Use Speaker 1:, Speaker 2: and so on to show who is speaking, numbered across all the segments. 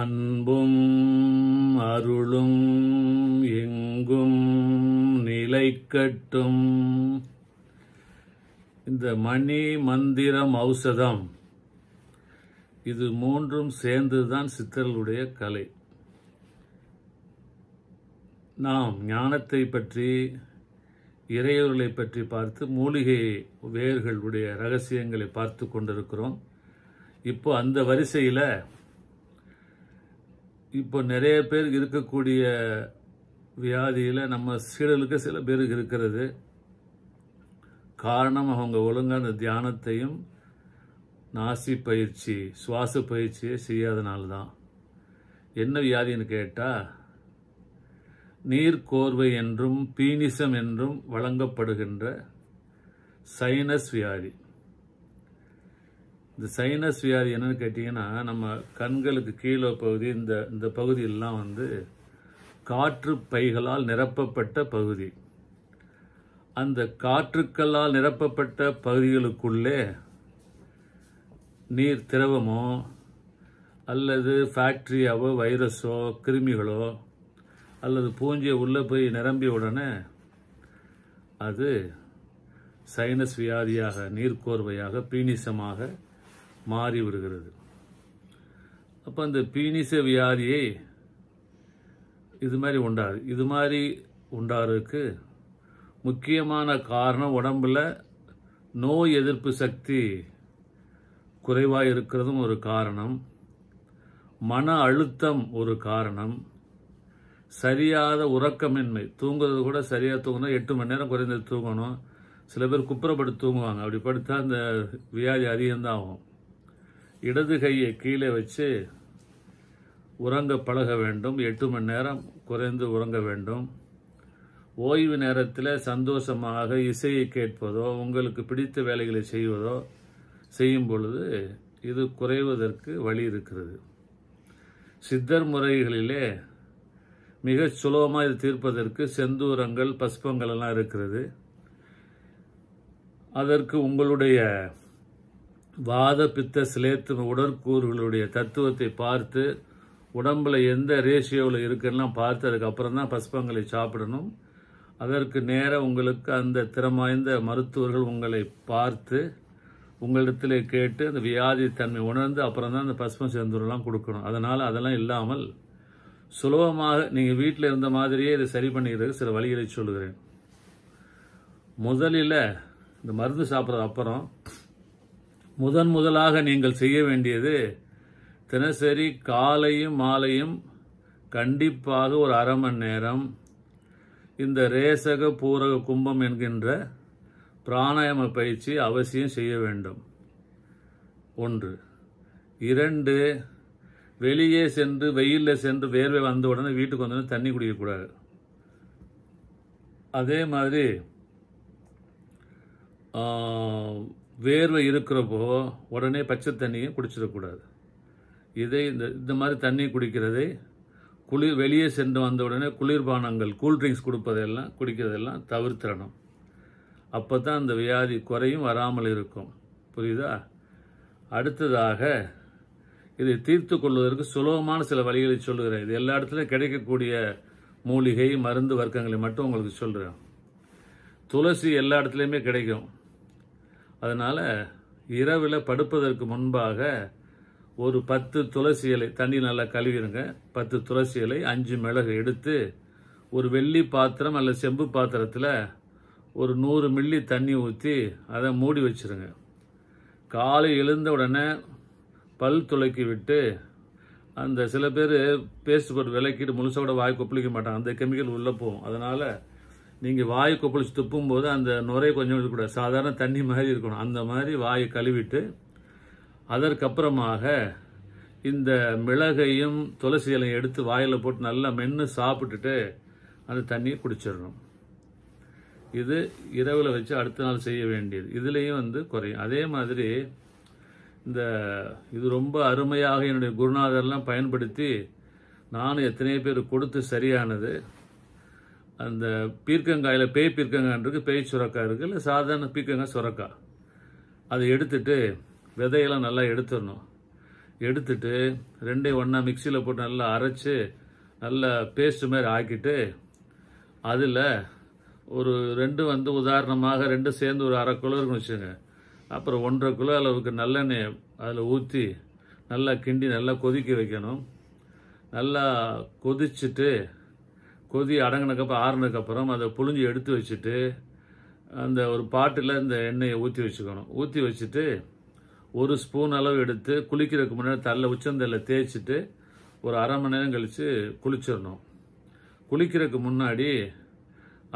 Speaker 1: அன்பும் அருளும் எங்கும் நிலைக்கட்டும் இந்த மணி மந்திரம் ஔஷதம் இது மூன்றும் சேர்ந்துதான் சித்தர்களுடைய கலை நாம் ஞானத்தை பற்றி இறையொருளை பற்றி பார்த்து மூலிகை வேர்களுடைய ரகசியங்களை பார்த்து கொண்டிருக்கிறோம் இப்போ அந்த வரிசையில் இப்போ நிறைய பேர் இருக்கக்கூடிய வியாதியில் நம்ம சீடலுக்கு சில பேருக்கு இருக்கிறது காரணம் அவங்க ஒழுங்கான தியானத்தையும் நாசி பயிற்சி சுவாச பயிற்சியை செய்யாதனால தான் என்ன வியாதின்னு கேட்டால் நீர் கோர்வை என்றும் பீனிசம் என்றும் வழங்கப்படுகின்ற சைனஸ் வியாதி இந்த சைனஸ் வியாதி என்னென்னு கேட்டிங்கன்னா நம்ம கண்களுக்கு கீழே பகுதி இந்த இந்த பகுதியெல்லாம் வந்து காற்று பைகளால் நிரப்பப்பட்ட பகுதி அந்த காற்றுக்களால் நிரப்பப்பட்ட பகுதிகளுக்குள்ளே நீர் திரவமோ அல்லது ஃபேக்ட்ரியாவோ வைரஸோ கிருமிகளோ அல்லது பூஞ்சியை உள்ளே போய் நிரம்பிய உடனே அது சைனஸ் வியாதியாக நீர்க்கோர்வையாக பீனிசமாக மாறி வருகிறது அப்போ அந்த பீனிச வியாதியை இது மாதிரி உண்டாரு இது மாதிரி உண்டாருக்கு முக்கியமான காரணம் உடம்பில் நோய் எதிர்ப்பு சக்தி குறைவாக இருக்கிறதும் ஒரு காரணம் மன அழுத்தம் ஒரு காரணம் சரியாத உறக்கமின்மை தூங்குறது கூட சரியாக தூங்கணும் எட்டு மணி நேரம் குறைந்தது தூங்கணும் சில பேர் குப்புறப்பட்டு தூங்குவாங்க அப்படி படுத்தா அந்த வியாதி அதிகம்தான் ஆகும் இடது கையை கீழே வச்சு உறங்க பழக வேண்டும் எட்டு மணி நேரம் குறைந்து உறங்க வேண்டும் ஓய்வு நேரத்தில் சந்தோஷமாக இசையை கேட்பதோ உங்களுக்கு பிடித்த வேலைகளை செய்வதோ செய்யும் பொழுது இது குறைவதற்கு வழி இருக்கிறது சித்தர் முறைகளிலே மிக சுலபமாக இது தீர்ப்பதற்கு செந்தூரங்கள் பஸ்பங்கள் எல்லாம் இருக்கிறது அதற்கு உங்களுடைய வாத பித்த சிலேத்து உடற்கூறுகளுடைய தத்துவத்தை பார்த்து உடம்பில் எந்த ரேஷியோவில் இருக்குன்னா பார்த்து அதுக்கப்புறம் தான் பஸ்பங்களை சாப்பிடணும் அதற்கு நேர உங்களுக்கு அந்த திறமாய்ந்த மருத்துவர்கள் உங்களை பார்த்து உங்களிடத்தில் கேட்டு அந்த வியாதி தன்மை உணர்ந்து அப்புறம் தான் அந்த பஸ்பம் சேர்ந்துலாம் கொடுக்கணும் அதனால் அதெல்லாம் இல்லாமல் சுலபமாக நீங்கள் வீட்டில் இருந்த மாதிரியே இதை சரி பண்ணிக்கிறதுக்கு சில வழிகளை சொல்கிறேன் முதலில் இந்த மருந்து சாப்பிட்றது அப்புறம் முதன் முதலாக நீங்கள் செய்ய வேண்டியது தினசரி காலையும் மாலையும் கண்டிப்பாக ஒரு அரை மணி நேரம் இந்த ரேசக பூரக கும்பம் என்கின்ற பிராணாயாம பயிற்சி அவசியம் செய்ய வேண்டும் ஒன்று இரண்டு வெளியே சென்று வெயிலில் சென்று வேர்வை வந்த உடனே வீட்டுக்கு வந்தோடனே தண்ணி குடிக்கக்கூடாது அதே மாதிரி வேர்வை இருக்கிறப்போ உடனே பச்சை தண்ணியும் குடிச்சிடக்கூடாது இதை இந்த இந்த மாதிரி தண்ணி குடிக்கிறதை குளிர் வெளியே சென்று வந்த உடனே குளிர்பானங்கள் கூல்ட்ரிங்க்ஸ் கொடுப்பதெல்லாம் குடிக்கிறதெல்லாம் தவிர்த்திடணும் அப்போ தான் அந்த வியாதி குறையும் வராமல் இருக்கும் புரியுதா அடுத்ததாக இதை தீர்த்து கொள்வதற்கு சுலபமான சில வழிகளை சொல்லுகிறேன் இது எல்லா இடத்துலையும் கிடைக்கக்கூடிய மூலிகை மருந்து வர்க்கங்களை மட்டும் உங்களுக்கு சொல்கிறேன் துளசி எல்லா இடத்துலையுமே கிடைக்கும் அதனால் இரவில் படுப்பதற்கு முன்பாக ஒரு பத்து துளசி இலை தண்ணி நல்லா கழுவிடுங்க பத்து துளசி இலை அஞ்சு மிளகு எடுத்து ஒரு வெள்ளி பாத்திரம் அல்ல செம்பு பாத்திரத்தில் ஒரு நூறு மில்லி தண்ணி ஊற்றி அதை மூடி வச்சுருங்க காலை எழுந்த உடனே பல் துளக்கி விட்டு அந்த சில பேர் பேஸ்ட் போட்டு விளக்கிட்டு முழுசாக கூட வாய் கொப்பளிக்க மாட்டாங்க அந்த கெமிக்கல் உள்ளே போகும் அதனால் நீங்கள் வாயு கொப்பளிச்சு துப்பும் போது அந்த நுரை கொஞ்சம் இருக்கக்கூடாது சாதாரண தண்ணி மாதிரி இருக்கணும் அந்த மாதிரி வாயை கழுவிட்டு அதற்கப்புறமாக இந்த மிளகையும் துளசி இலையும் எடுத்து வாயில் போட்டு நல்லா மென்று சாப்பிட்டுட்டு அந்த தண்ணியை குடிச்சிடணும் இது இரவில் வச்சு அடுத்த நாள் செய்ய வேண்டியது இதுலேயும் வந்து குறையும் அதே மாதிரி இந்த இது ரொம்ப அருமையாக என்னுடைய குருநாதர்லாம் பயன்படுத்தி நானும் எத்தனை பேர் கொடுத்து சரியானது அந்த பீர்க்கங்காயில் பேய் பீர்க்கங்கான்றது பேய் சுரக்காய் இருக்குது இல்லை சாதாரண பீர்க்கங்காய் சுரக்காய் அதை எடுத்துட்டு விதையெல்லாம் நல்லா எடுத்துடணும் எடுத்துட்டு ரெண்டையும் ஒன்றா மிக்சியில் போட்டு நல்லா அரைச்சி நல்லா பேஸ்ட் மாதிரி ஆக்கிட்டு அதில் ஒரு ரெண்டு வந்து உதாரணமாக ரெண்டு சேர்ந்து ஒரு அரை கிலோ இருக்குன்னு வச்சுங்க அப்புறம் ஒன்றரை குலோ அளவுக்கு நல்லெண்ணெய் அதில் ஊற்றி நல்லா கிண்டி நல்லா கொதிக்க வைக்கணும் நல்லா கொதிச்சுட்டு கொதி அடங்கினக்கப்புறம் ஆறுனதுக்கப்புறம் அதை புழிஞ்சி எடுத்து வச்சுட்டு அந்த ஒரு பாட்டில் இந்த எண்ணெயை ஊற்றி வச்சுக்கணும் ஊற்றி வச்சுட்டு ஒரு ஸ்பூன் அளவு எடுத்து குளிக்கிறதுக்கு முன்னாடி தள்ள உச்சந்தலில் தேய்ச்சிட்டு ஒரு அரை மணி நேரம் கழித்து குளிச்சிடணும் குளிக்கிறதுக்கு முன்னாடி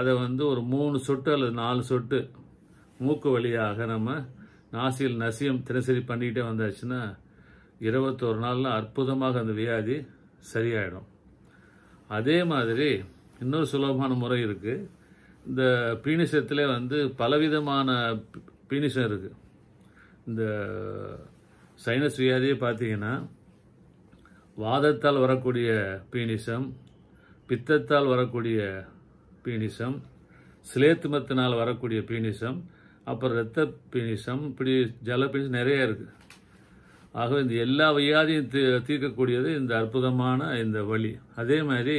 Speaker 1: அதை வந்து ஒரு மூணு சொட்டு அல்லது நாலு சொட்டு மூக்கு வழியாக நம்ம நாசியில் நசியம் தினசரி பண்ணிக்கிட்டே வந்தாச்சுன்னா இருபத்தோரு நாளில் அற்புதமாக அந்த வியாதி சரியாயிடும் அதே மாதிரி இன்னொரு சுலபமான முறை இருக்குது இந்த பீனிசத்தில் வந்து பலவிதமான பீனிசம் இருக்குது இந்த சைனஸ் வியாதியை பார்த்தீங்கன்னா வாதத்தால் வரக்கூடிய பீனிசம் பித்தத்தால் வரக்கூடிய பீனிசம் சிலேத்துமத்தினால் வரக்கூடிய பீனிசம் அப்புறம் இரத்த பீனிசம் இப்படி ஜல பீனிசம் நிறைய இருக்குது ஆகவே இந்த எல்லா வியாதியும் தீ தீர்க்கக்கூடியது இந்த அற்புதமான இந்த வழி அதே மாதிரி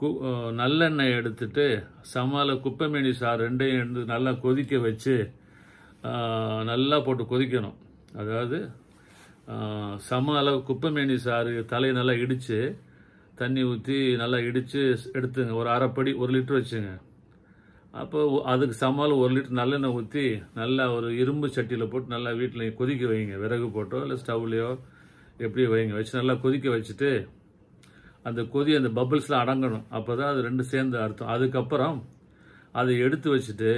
Speaker 1: கு நல்லெண்ணெய் எடுத்துட்டு சமால குப்பைமேனி சாறு ரெண்டையும் எடுத்து நல்லா கொதிக்க வச்சு நல்லா போட்டு கொதிக்கணும் அதாவது சம அளவு குப்பைமேனி சாறு தலையை நல்லா இடித்து தண்ணி ஊற்றி நல்லா இடித்து எடுத்துங்க ஒரு அரைப்படி ஒரு லிட்டர் வச்சுங்க அப்போ அதுக்கு சமால் ஒரு லிட்டர் நல்லெண்ணெய் ஊற்றி நல்லா ஒரு இரும்பு சட்டியில் போட்டு நல்லா வீட்டில் கொதிக்க வைங்க விறகு போட்டோ இல்லை ஸ்டவ்லையோ எப்படி வைங்க வச்சு நல்லா கொதிக்க வச்சுட்டு அந்த கொதி அந்த பப்பிள்ஸ்லாம் அடங்கணும் அப்போ தான் அது ரெண்டு சேர்ந்து அர்த்தம் அதுக்கப்புறம் அதை எடுத்து வச்சுட்டு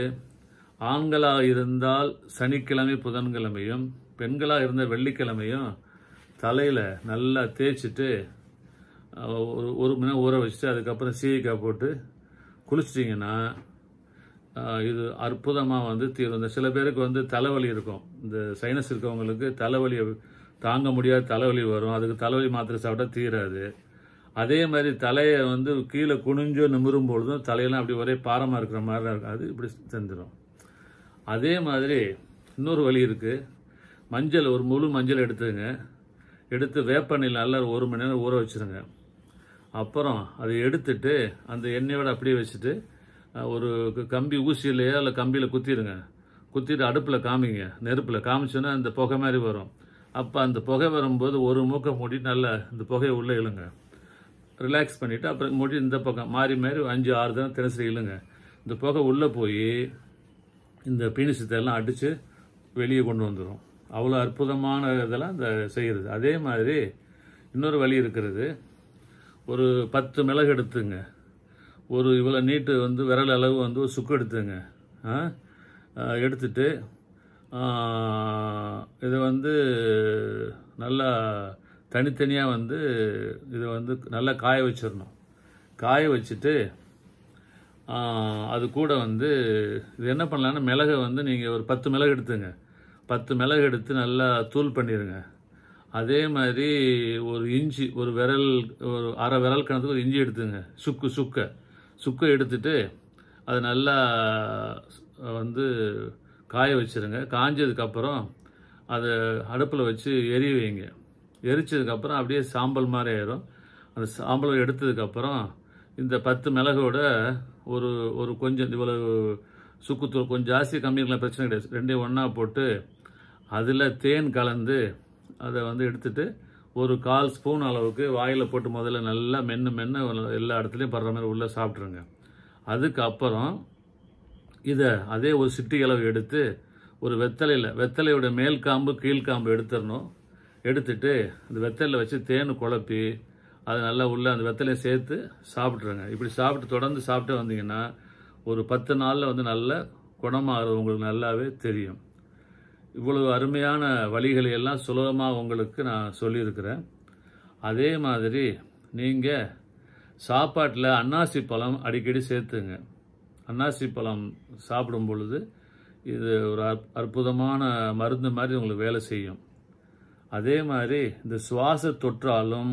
Speaker 1: ஆண்களாக இருந்தால் சனிக்கிழமை புதன்கிழமையும் பெண்களாக இருந்தால் வெள்ளிக்கிழமையும் தலையில் நல்லா தேய்ச்சிட்டு ஒரு ஒரு மணி நேரம் ஊற வச்சுட்டு அதுக்கப்புறம் சீயக்காய் போட்டு குளிச்சிட்டிங்கன்னா இது அற்புதமாக வந்து தீர்வு இந்த சில பேருக்கு வந்து தலைவலி இருக்கும் இந்த சைனஸ் இருக்கவங்களுக்கு தலைவலியை தாங்க முடியாத தலைவலி வரும் அதுக்கு தலைவலி மாத்திரை சாப்பிட்டா தீராது அதே மாதிரி தலையை வந்து கீழே குனிஞ்சோ நிமிரும் பொழுதும் தலையெல்லாம் அப்படி ஒரே பாரமாக இருக்கிற மாதிரி இருக்கும் அது இப்படி செஞ்சிடும் அதே மாதிரி இன்னொரு வழி இருக்குது மஞ்சள் ஒரு முழு மஞ்சள் எடுத்துங்க எடுத்து வேப்பண்ணில் நல்லா ஒரு மணி நேரம் ஊற வச்சுருங்க அப்புறம் அதை எடுத்துட்டு அந்த எண்ணெயோடு அப்படியே வச்சுட்டு ஒரு கம்பி ஊசியிலையோ இல்லை கம்பியில் குத்திடுங்க குத்திட்டு அடுப்பில் காமிங்க நெருப்பில் காமிச்சோன்னா இந்த புகை மாதிரி வரும் அப்போ அந்த புகை வரும்போது ஒரு மூக்கை மூடி நல்லா இந்த புகையை உள்ளே இழுங்க ரிலாக்ஸ் பண்ணிவிட்டு அப்புறம் மூடி இந்த பக்கம் மாறி மாறி அஞ்சு ஆறு தினம் தினசரி இழுங்க இந்த புகை உள்ளே போய் இந்த பீனிசத்தெல்லாம் அடித்து வெளியே கொண்டு வந்துடும் அவ்வளோ அற்புதமான இதெல்லாம் இந்த செய்கிறது அதே மாதிரி இன்னொரு வழி இருக்கிறது ஒரு பத்து மிளகு எடுத்துங்க ஒரு இவ்வளோ நீட்டு வந்து விரல் அளவு வந்து ஒரு சுக்கு எடுத்துங்க எடுத்துட்டு இதை வந்து நல்லா தனித்தனியாக வந்து இதை வந்து நல்லா காய வச்சிடணும் காய வச்சுட்டு அது கூட வந்து இது என்ன பண்ணலான்னா மிளகை வந்து நீங்கள் ஒரு பத்து மிளகு எடுத்துங்க பத்து மிளகு எடுத்து நல்லா தூள் பண்ணிடுங்க அதே மாதிரி ஒரு இஞ்சி ஒரு விரல் ஒரு அரை விரல் கணத்துக்கு ஒரு இஞ்சி எடுத்துங்க சுக்கு சுக்கை சுக்கை எடுத்துட்டு அது நல்லா வந்து காய வச்சுருங்க காஞ்சதுக்கப்புறம் அதை அடுப்பில் வச்சு எரி வைங்க எரிச்சதுக்கப்புறம் அப்படியே சாம்பல் மாதிரி ஆயிரும் அந்த சாம்பலை எடுத்ததுக்கப்புறம் இந்த பத்து மிளகோட ஒரு ஒரு கொஞ்சம் இவ்வளவு சுக்குத்தூள் கொஞ்சம் ஜாஸ்தி கம்மி இருக்கலாம் பிரச்சனை கிடையாது ரெண்டையும் ஒன்றா போட்டு அதில் தேன் கலந்து அதை வந்து எடுத்துகிட்டு ஒரு கால் ஸ்பூன் அளவுக்கு வாயில் போட்டு முதல்ல நல்லா மென்று மென்று எல்லா இடத்துலையும் படுற மாதிரி உள்ளே சாப்பிட்ருங்க அதுக்கப்புறம் இதை அதே ஒரு சிட்டி அளவு எடுத்து ஒரு வெத்தலையில் வெத்தலையோட மேல் காம்பு கீழ்காம்பு எடுத்துடணும் எடுத்துட்டு அந்த வெத்தலையில் வச்சு தேன் குழப்பி அதை நல்லா உள்ளே அந்த வெத்தலையும் சேர்த்து சாப்பிட்ருங்க இப்படி சாப்பிட்டு தொடர்ந்து சாப்பிட்டு வந்தீங்கன்னா ஒரு பத்து நாளில் வந்து நல்ல குணமாகிறது உங்களுக்கு நல்லாவே தெரியும் இவ்வளவு அருமையான வழிகளை எல்லாம் சுலபமாக உங்களுக்கு நான் சொல்லியிருக்கிறேன் அதே மாதிரி நீங்கள் சாப்பாட்டில் அன்னாசி பழம் அடிக்கடி சேர்த்துங்க அன்னாசி பழம் சாப்பிடும் பொழுது இது ஒரு அற்புதமான மருந்து மாதிரி உங்களுக்கு வேலை செய்யும் அதே மாதிரி இந்த சுவாச தொற்றாலும்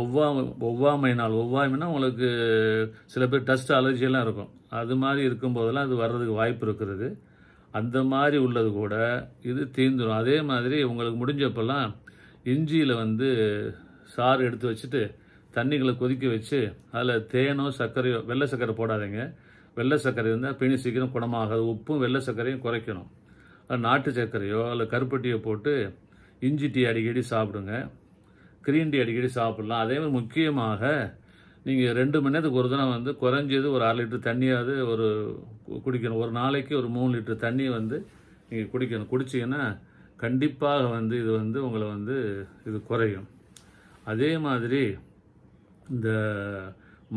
Speaker 1: ஒவ்வா நாள் ஒவ்வாமைனா உங்களுக்கு சில பேர் டஸ்ட் அலர்ஜியெல்லாம் இருக்கும் அது மாதிரி இருக்கும்போதெல்லாம் அது வர்றதுக்கு வாய்ப்பு இருக்கிறது அந்த மாதிரி உள்ளது கூட இது தீந்துடும் அதே மாதிரி உங்களுக்கு முடிஞ்சப்பெல்லாம் இஞ்சியில் வந்து சாறு எடுத்து வச்சுட்டு தண்ணிகளை கொதிக்க வச்சு அதில் தேனோ சர்க்கரையோ வெள்ளை சர்க்கரை போடாதீங்க வெள்ளை சர்க்கரை இருந்தால் பிணி சீக்கிரம் குணமாகாது உப்பும் வெள்ளை சர்க்கரையும் குறைக்கணும் நாட்டு சர்க்கரையோ இல்லை கருப்பட்டியோ போட்டு இஞ்சி டீ அடிக்கடி சாப்பிடுங்க க்ரீன் டீ அடிக்கடி சாப்பிட்லாம் அதே மாதிரி முக்கியமாக நீங்கள் ரெண்டு மணி நேரத்துக்கு ஒரு தினம் வந்து குறைஞ்சது ஒரு அரை லிட்டர் தண்ணியாவது ஒரு குடிக்கணும் ஒரு நாளைக்கு ஒரு மூணு லிட்டர் தண்ணியை வந்து நீங்கள் குடிக்கணும் குடிச்சிங்கன்னா கண்டிப்பாக வந்து இது வந்து உங்களை வந்து இது குறையும் அதே மாதிரி இந்த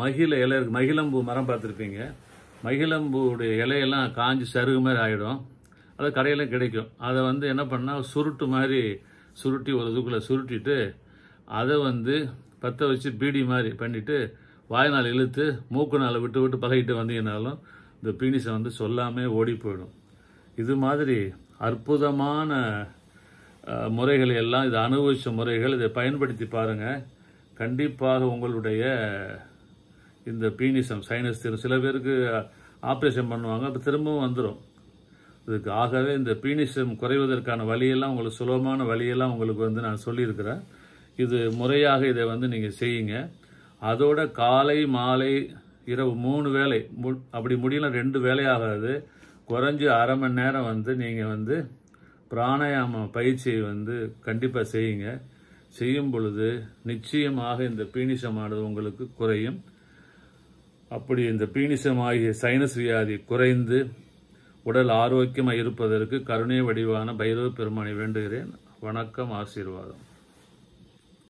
Speaker 1: மகிழ இலை மகிழம்பூ மரம் பார்த்துருப்பீங்க மகிழம்பூடைய இலையெல்லாம் காஞ்சி சருகு மாதிரி ஆகிடும் அது கடையில் கிடைக்கும் அதை வந்து என்ன பண்ணால் சுருட்டு மாதிரி சுருட்டி ஒரு இதுக்குள்ளே சுருட்டிட்டு அதை வந்து பற்ற வச்சு பீடி மாதிரி பண்ணிவிட்டு வாய்நாள் இழுத்து மூக்கு நாளை விட்டு விட்டு பகையிட்டு வந்தீங்கனாலும் இந்த பீனிஸை வந்து சொல்லாமல் ஓடி போயிடும் இது மாதிரி அற்புதமான முறைகளை எல்லாம் இதை அனுபவித்த முறைகள் இதை பயன்படுத்தி பாருங்கள் கண்டிப்பாக உங்களுடைய இந்த பீனிசம் சைனஸ் தீரும் சில பேருக்கு ஆப்ரேஷன் பண்ணுவாங்க அப்போ திரும்பவும் வந்துடும் இதுக்கு ஆகவே இந்த பீனிசம் குறைவதற்கான வழியெல்லாம் உங்களுக்கு சுலபமான வழியெல்லாம் உங்களுக்கு வந்து நான் சொல்லியிருக்கிறேன் இது முறையாக இதை வந்து நீங்கள் செய்யுங்க அதோட காலை மாலை இரவு மூணு வேலை மு அப்படி முடியல ரெண்டு வேலையாகாது குறைஞ்சி அரை மணி நேரம் வந்து நீங்கள் வந்து பிராணாயாம பயிற்சியை வந்து கண்டிப்பாக செய்யுங்க செய்யும் பொழுது நிச்சயமாக இந்த பீனிசமானது உங்களுக்கு குறையும் அப்படி இந்த பீனிசமாகிய சைனஸ் வியாதி குறைந்து உடல் ஆரோக்கியமாக இருப்பதற்கு கருணை வடிவான பைரவ பெருமானை வேண்டுகிறேன் வணக்கம் ஆசீர்வாதம்